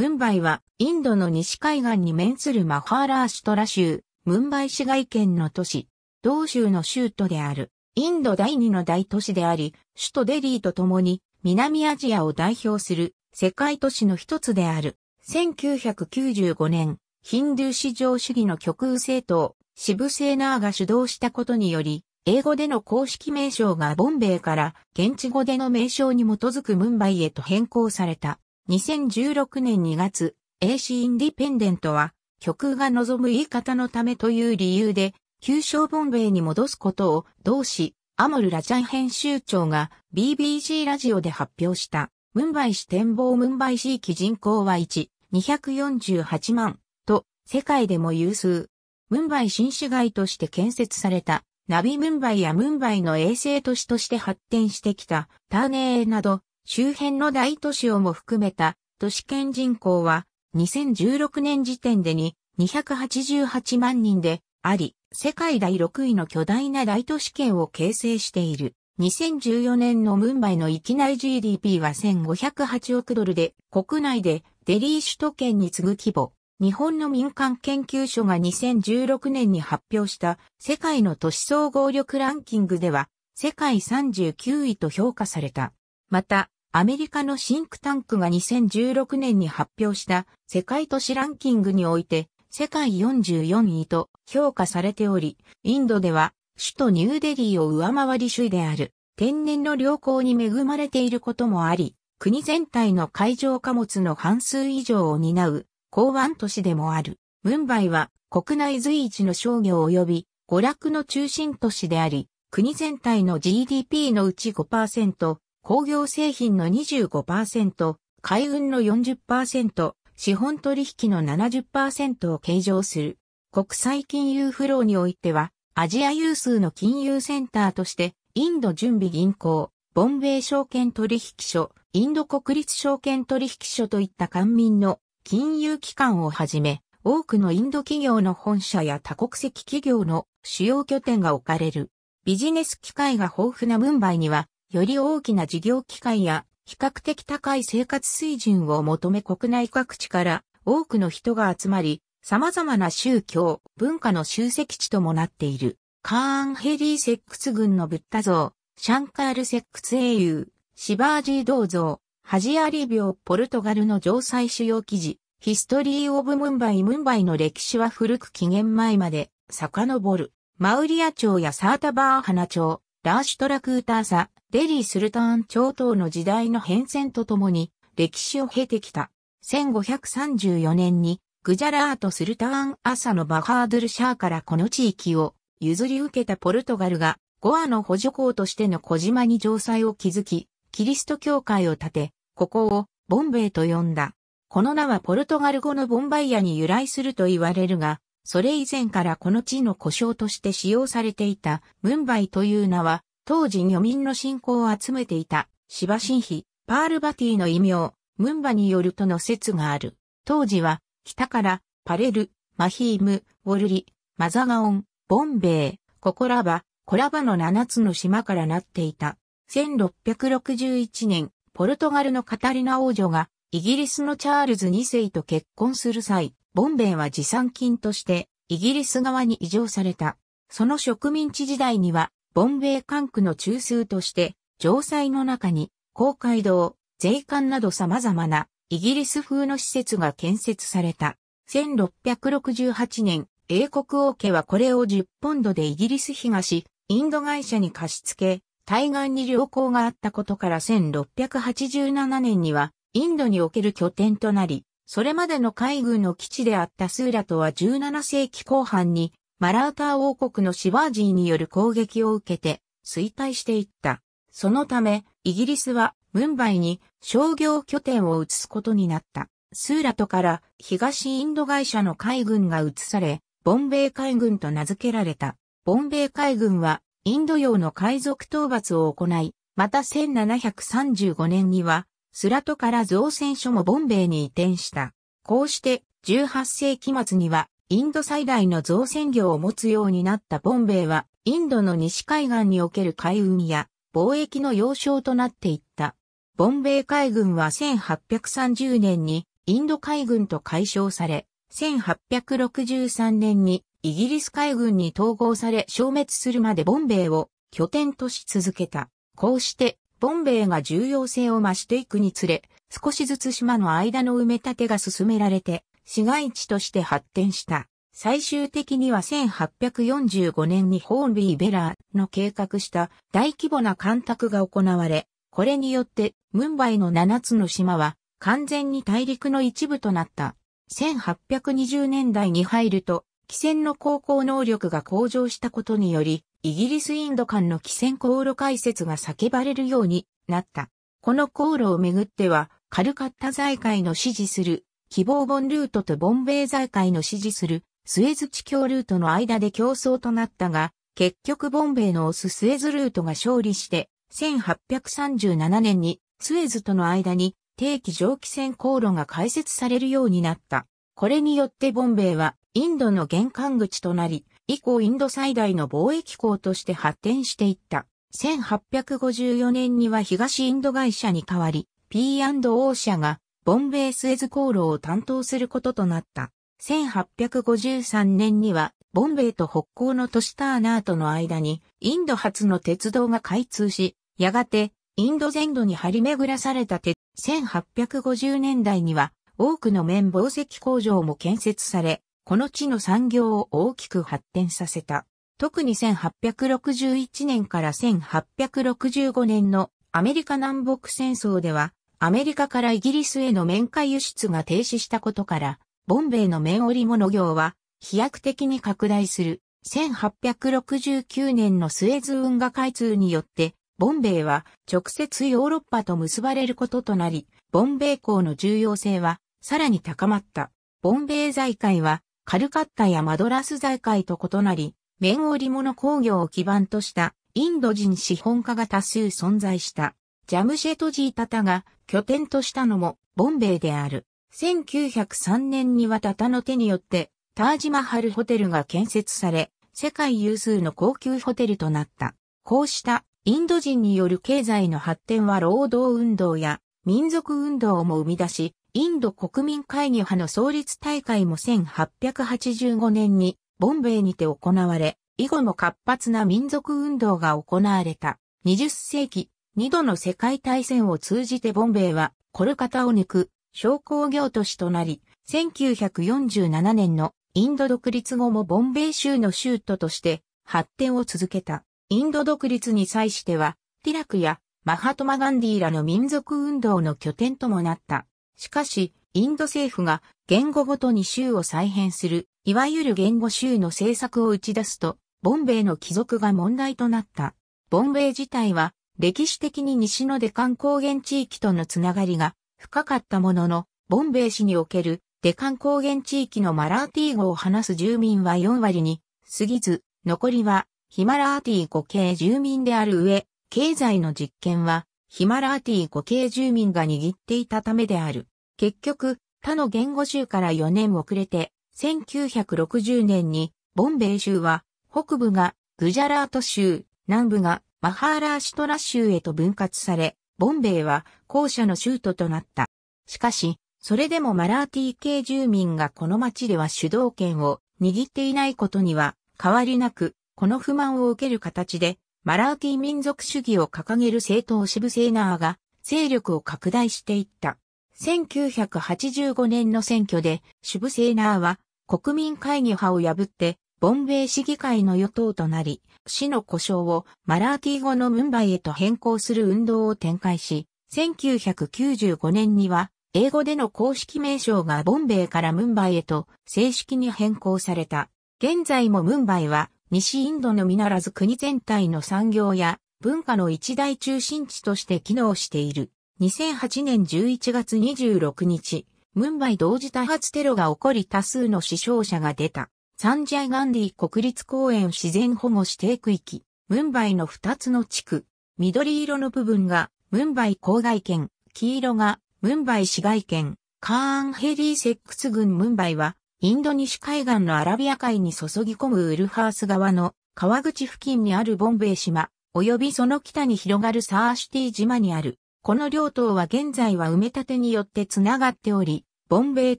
ムンバイはインドの西海岸に面するマハーラーシュトラ州、ムンバイ市街圏の都市、同州の州都である、インド第二の大都市であり、首都デリーと共に南アジアを代表する世界都市の一つである。1995年、ヒンドゥー市場主義の極右政党、シブセーナーが主導したことにより、英語での公式名称がボンベイから現地語での名称に基づくムンバイへと変更された。2016年2月、AC インディペンデントは、曲が望む言い方のためという理由で、旧称ボンベイに戻すことを、同志、アモル・ラジャン編集長が b b c ラジオで発表した。ムンバイ市展望ムンバイ市域人口は1、248万と世界でも有数。ムンバイ新市街として建設されたナビムンバイやムンバイの衛星都市として発展してきたターネーなど周辺の大都市をも含めた都市圏人口は2016年時点でに288万人であり、世界第6位の巨大な大都市圏を形成している。2014年のムンバイの域内 GDP は1508億ドルで、国内でデリー首都圏に次ぐ規模。日本の民間研究所が2016年に発表した世界の都市総合力ランキングでは世界39位と評価された。また、アメリカのシンクタンクが2016年に発表した世界都市ランキングにおいて世界44位と評価されており、インドでは首都ニューデリーを上回り首位である天然の良好に恵まれていることもあり、国全体の海上貨物の半数以上を担う港湾都市でもある。ムンバイは国内随一の商業及び娯楽の中心都市であり、国全体の GDP のうち5%、工業製品の25%、海運の40%、資本取引の70%を計上する。国際金融フローにおいては、アジア有数の金融センターとして、インド準備銀行、ボンベイ証券取引所、インド国立証券取引所といった官民の金融機関をはじめ、多くのインド企業の本社や多国籍企業の主要拠点が置かれる。ビジネス機会が豊富なムンバイには、より大きな事業機会や比較的高い生活水準を求め国内各地から多くの人が集まり、様々な宗教、文化の集積地ともなっている。カーンヘリーセック軍のブッダ像、シャンカールセック英雄、シバージー銅像、ハジアリ病ポルトガルの城塞主要記事、ヒストリー・オブ・ムンバイ・ムンバイの歴史は古く紀元前まで遡る。マウリア朝やサータバーハナ朝、ラーシュトラクーターサ、デリー・スルターン朝頭の時代の変遷とともに歴史を経てきた。1534年にグジャラート・スルターン・朝のバハードルシャーからこの地域を譲り受けたポルトガルがゴアの補助港としての小島に城塞を築き、キリスト教会を建て、ここをボンベイと呼んだ。この名はポルトガル語のボンバイアに由来すると言われるが、それ以前からこの地の故障として使用されていたムンバイという名は当時女民の信仰を集めていた、芝神秘、パールバティの異名、ムンバによるとの説がある。当時は、北から、パレル、マヒーム、ウォルリ、マザガオン、ボンベイ、ココラバ、コラバの7つの島からなっていた。1661年、ポルトガルのカタリナ王女が、イギリスのチャールズ2世と結婚する際、ボンベイは持参金として、イギリス側に移譲された。その植民地時代には、ボンベイ管区の中枢として、城塞の中に、公会堂、税関など様々な、イギリス風の施設が建設された。1668年、英国王家はこれを10ポンドでイギリス東、インド会社に貸し付け、対岸に良行があったことから1687年には、インドにおける拠点となり、それまでの海軍の基地であったスーラとは17世紀後半にマラーター王国のシバージーによる攻撃を受けて衰退していった。そのため、イギリスはムンバイに商業拠点を移すことになった。スーラトから東インド会社の海軍が移され、ボンベイ海軍と名付けられた。ボンベイ海軍はインド洋の海賊討伐を行い、また1735年にはスラトから造船所もボンベイに移転した。こうして18世紀末にはインド最大の造船業を持つようになったボンベイは、インドの西海岸における海運や貿易の要衝となっていった。ボンベイ海軍は1830年にインド海軍と解消され、1863年にイギリス海軍に統合され消滅するまでボンベイを拠点とし続けた。こうして、ボンベイが重要性を増していくにつれ、少しずつ島の間の埋め立てが進められて、市街地として発展した。最終的には1845年にホーンビー・ベラーの計画した大規模な干拓が行われ、これによってムンバイの7つの島は完全に大陸の一部となった。1820年代に入ると、汽船の航行能力が向上したことにより、イギリスインド間の汽船航路開設が叫ばれるようになった。この航路をめぐっては、カルカッタ財界の支持する希望本ルートとボンベイ財界の支持するスエズ地峡ルートの間で競争となったが、結局ボンベイの推すスエズルートが勝利して、1837年にスエズとの間に定期蒸気船航路が開設されるようになった。これによってボンベイはインドの玄関口となり、以降インド最大の貿易港として発展していった。1854年には東インド会社に代わり、P&O 社がボンベイスエズ航路を担当することとなった。1853年には、ボンベイと北港の都市ターナーとの間に、インド初の鉄道が開通し、やがて、インド全土に張り巡らされた鉄、1850年代には、多くの綿紡績工場も建設され、この地の産業を大きく発展させた。特に1861年から1865年のアメリカ南北戦争ではアメリカからイギリスへの綿花輸出が停止したことから、ボンベイの綿織物業は飛躍的に拡大する。1869年のスエズ運河開通によって、ボンベイは直接ヨーロッパと結ばれることとなり、ボンベイ港の重要性はさらに高まった。ボンベイ財界はカルカッタやマドラス財界と異なり、綿織物工業を基盤としたインド人資本家が多数存在した。ジャムシェトジータタが拠点としたのもボンベイである。1903年にはタタの手によってタージマハルホテルが建設され、世界有数の高級ホテルとなった。こうしたインド人による経済の発展は労働運動や民族運動も生み出し、インド国民会議派の創立大会も1885年にボンベイにて行われ、以後も活発な民族運動が行われた。20世紀、二度の世界大戦を通じてボンベイはコルカタを抜く商工業都市となり、1947年のインド独立後もボンベイ州の州都として発展を続けた。インド独立に際しては、ティラクやマハトマガンディーらの民族運動の拠点ともなった。しかし、インド政府が言語ごとに州を再編する、いわゆる言語州の政策を打ち出すと、ボンベイの帰属が問題となった。ボンベイ自体は歴史的に西のデカン高原地域とのつながりが深かったものの、ボンベイ市におけるデカン高原地域のマラーティー語を話す住民は4割に過ぎず、残りはヒマラーティー語系住民である上、経済の実験はヒマラーティー語系住民が握っていたためである。結局、他の言語州から4年遅れて、1960年にボンベイ州は北部がグジャラート州、南部がマハーラーシトラ州へと分割され、ボンベイは後者の州都となった。しかし、それでもマラーティ系住民がこの町では主導権を握っていないことには変わりなく、この不満を受ける形で、マラーティ民族主義を掲げる政党シブセーナーが勢力を拡大していった。1985年の選挙でシブセーナーは国民会議派を破ってボンベイ市議会の与党となり、市の故障をマラーティ語のムンバイへと変更する運動を展開し、1995年には英語での公式名称がボンベイからムンバイへと正式に変更された。現在もムンバイは西インドのみならず国全体の産業や文化の一大中心地として機能している。2008年11月26日、ムンバイ同時多発テロが起こり多数の死傷者が出た。サンジャイガンディ国立公園自然保護指定区域、ムンバイの2つの地区、緑色の部分がムンバイ郊外圏、黄色がムンバイ市外圏、カーンヘリーセックス郡ムンバイは、インド西海岸のアラビア海に注ぎ込むウルハース川の川口付近にあるボンベイ島、及びその北に広がるサーシティ島にある。この両島は現在は埋め立てによってつながっており、ボンベイ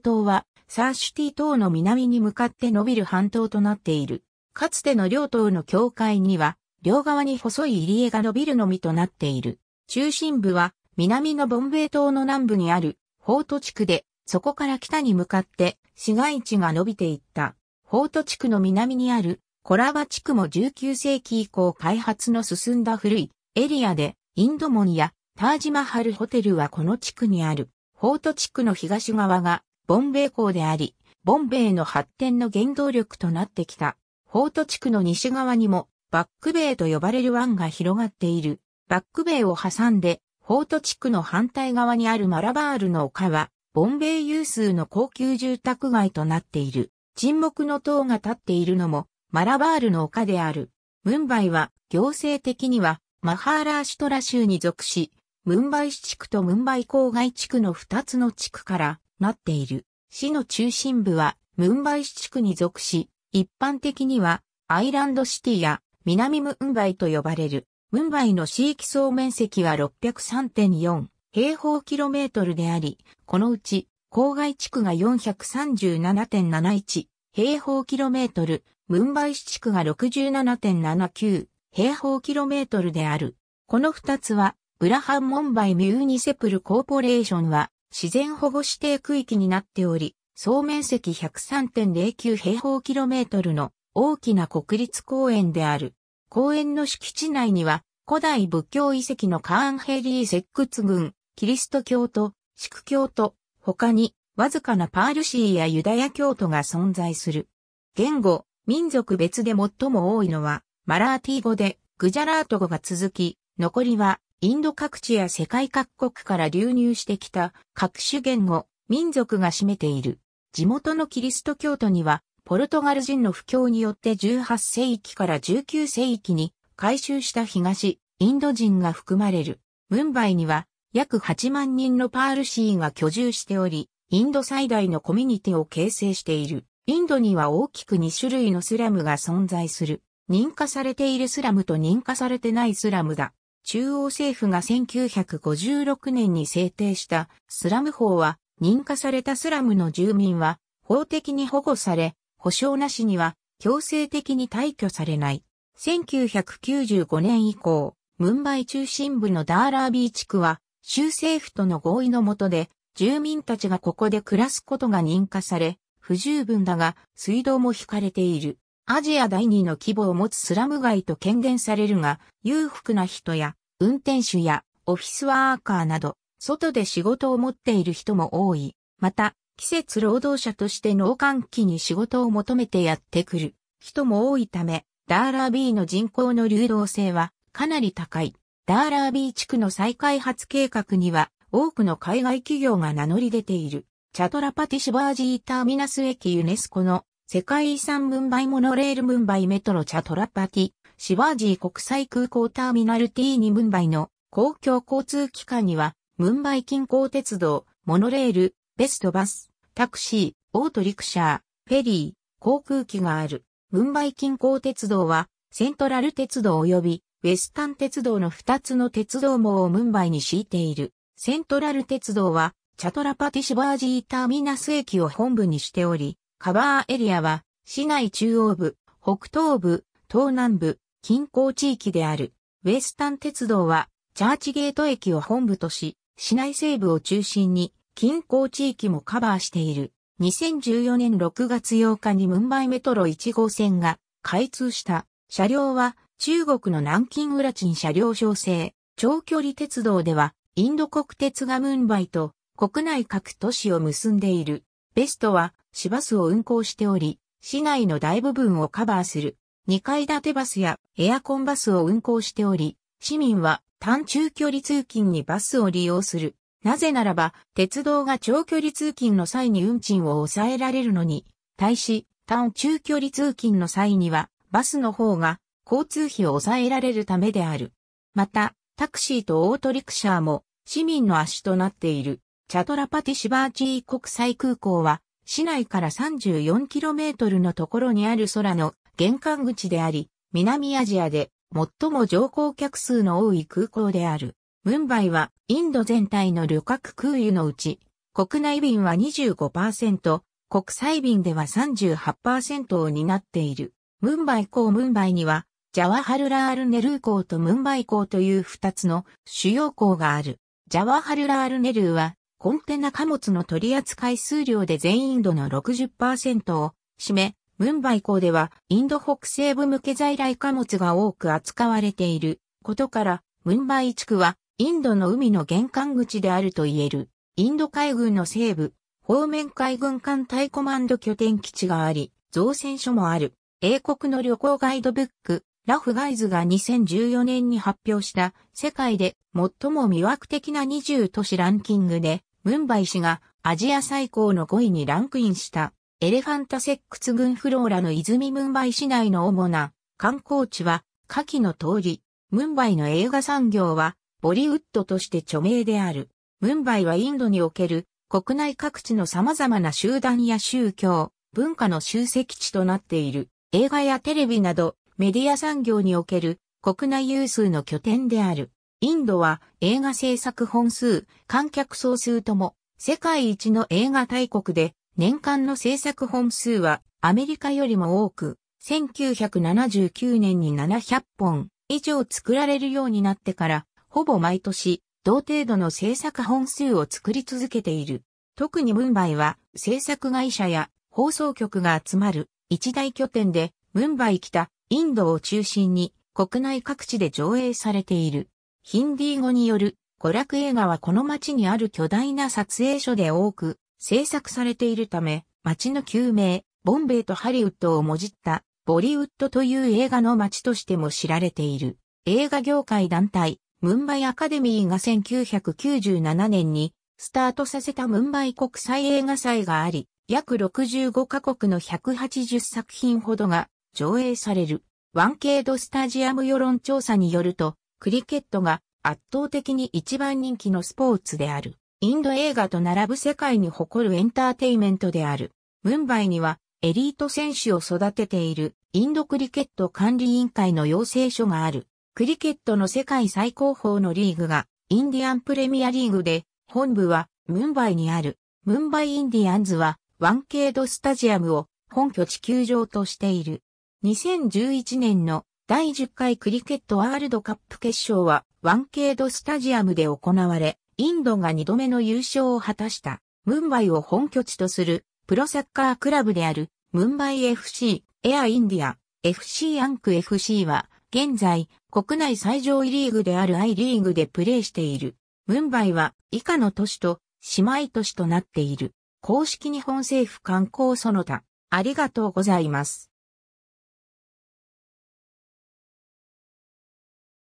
島はサーシュティ島の南に向かって伸びる半島となっている。かつての両島の境界には、両側に細い入り江が伸びるのみとなっている。中心部は、南のボンベイ島の南部にある、ホート地区で、そこから北に向かって、市街地が伸びていった。ホート地区の南にある、コラバ地区も19世紀以降開発の進んだ古いエリアで、インドモンやタージマハルホテルはこの地区にある。ホート地区の東側がボンベイ港であり、ボンベイの発展の原動力となってきた、フォート地区の西側にも、バックベイと呼ばれる湾が広がっている。バックベイを挟んで、フォート地区の反対側にあるマラバールの丘は、ボンベイ有数の高級住宅街となっている。沈黙の塔が立っているのも、マラバールの丘である。ムンバイは、行政的には、マハーラーシュトラ州に属し、ムンバイ市地区とムンバイ郊外地区の2つの地区からなっている。市の中心部はムンバイ市地区に属し、一般的にはアイランドシティや南ムンバイと呼ばれる。ムンバイの市域総面積は603.4平方キロメートルであり、このうち郊外地区が437.71平方キロメートル、ムンバイ市地区が67.79平方キロメートルである。この二つは、ブラハン・モンバイ・ミューニセプル・コーポレーションは、自然保護指定区域になっており、総面積103.09平方キロメートルの大きな国立公園である。公園の敷地内には、古代仏教遺跡のカーンヘリー石窟群、キリスト教徒、シ教徒、他に、わずかなパールシーやユダヤ教徒が存在する。言語、民族別で最も多いのは、マラーティ語で、グジャラート語が続き、残りはインド各地や世界各国から流入してきた各種言語、民族が占めている。地元のキリスト教徒には、ポルトガル人の布教によって18世紀から19世紀に改修した東、インド人が含まれる。ムンバイには約8万人のパールシーが居住しており、インド最大のコミュニティを形成している。インドには大きく2種類のスラムが存在する。認可されているスラムと認可されてないスラムだ。中央政府が1956年に制定したスラム法は認可されたスラムの住民は法的に保護され、保障なしには強制的に退去されない。1995年以降、ムンバイ中心部のダーラービー地区は州政府との合意の下で住民たちがここで暮らすことが認可され、不十分だが水道も引かれている。アジア第二の規模を持つスラム街と権限されるが、裕福な人や、運転手や、オフィスワーカーなど、外で仕事を持っている人も多い。また、季節労働者として農閑期に仕事を求めてやってくる人も多いため、ダーラービーの人口の流動性はかなり高い。ダーラービー地区の再開発計画には多くの海外企業が名乗り出ている。チャトラパティシバージーターミナス駅ユネスコの世界遺産ムンバイモノレールムンバイメトロチャトラパティ、シワージー国際空港ターミナル T2 ムンバイの公共交通機関には、ムンバイ近郊鉄道、モノレール、ベストバス、タクシー、オートリクシャー、フェリー、航空機がある。ムンバイ近郊鉄道は、セントラル鉄道及び、ウェスタン鉄道の2つの鉄道網をムンバイに敷いている。セントラル鉄道は、チャトラパティシバージーターミナス駅を本部にしており、カバーエリアは、市内中央部、北東部、東南部、近郊地域である。ウェスタン鉄道は、チャーチゲート駅を本部とし、市内西部を中心に、近郊地域もカバーしている。2014年6月8日にムンバイメトロ1号線が開通した車両は中国の南京ウラチン車両小生。長距離鉄道ではインド国鉄がムンバイと国内各都市を結んでいる。ベストは市バスを運行しており、市内の大部分をカバーする2階建てバスやエアコンバスを運行しており、市民は短中距離通勤にバスを利用する。なぜならば、鉄道が長距離通勤の際に運賃を抑えられるのに、対し、短中距離通勤の際には、バスの方が交通費を抑えられるためである。また、タクシーとオートリクシャーも市民の足となっている。チャトラパティシバーチー国際空港は市内から 34km のところにある空の玄関口であり、南アジアで最も乗降客数の多い空港である。ムンバイはインド全体の旅客空輸のうち、国内便は25%、国際便では38%を担っている。ムンバイ港ムンバイには、ジャワハルラールネルー港とムンバイ港という二つの主要港がある。ジャワハルラールネルーはコンテナ貨物の取扱数量で全インドの60%を占め、ムンバイ港ではインド北西部向け在来貨物が多く扱われていることから、ムンバイ地区はインドの海の玄関口であると言える。インド海軍の西部、方面海軍艦隊コマンド拠点基地があり、造船所もある。英国の旅行ガイドブック、ラフガイズが2014年に発表した世界で最も魅惑的な20都市ランキングでムンバイ市がアジア最高の5位にランクインしたエレファンタセックス群フローラの泉ムンバイ市内の主な観光地は下記の通り、ムンバイの映画産業はボリウッドとして著名である。ムンバイはインドにおける国内各地の様々な集団や宗教、文化の集積地となっている。映画やテレビなどメディア産業における国内有数の拠点である。インドは映画制作本数、観客総数とも世界一の映画大国で年間の制作本数はアメリカよりも多く、1979年に700本以上作られるようになってからほぼ毎年同程度の制作本数を作り続けている。特にムンバイは制作会社や放送局が集まる一大拠点でムンバイ北、インドを中心に国内各地で上映されている。ヒンディー語による娯楽映画はこの街にある巨大な撮影所で多く制作されているため、街の旧名、ボンベイとハリウッドをもじったボリウッドという映画の街としても知られている。映画業界団体、ムンバイアカデミーが1997年にスタートさせたムンバイ国際映画祭があり、約65カ国の180作品ほどが上映される。ワンケードスタジアム世論調査によると、クリケットが圧倒的に一番人気のスポーツである。インド映画と並ぶ世界に誇るエンターテイメントである。ムンバイにはエリート選手を育てているインドクリケット管理委員会の要請書がある。クリケットの世界最高峰のリーグがインディアンプレミアリーグで本部はムンバイにある。ムンバイインディアンズはワンケードスタジアムを本拠地球場としている。2011年の第10回クリケットワールドカップ決勝は、ワンケードスタジアムで行われ、インドが2度目の優勝を果たした、ムンバイを本拠地とする、プロサッカークラブである、ムンバイ FC、エアインディア、FC アンク FC は、現在、国内最上位リーグであるアイリーグでプレーしている。ムンバイは、以下の都市と、姉妹都市となっている。公式日本政府観光その他、ありがとうございます。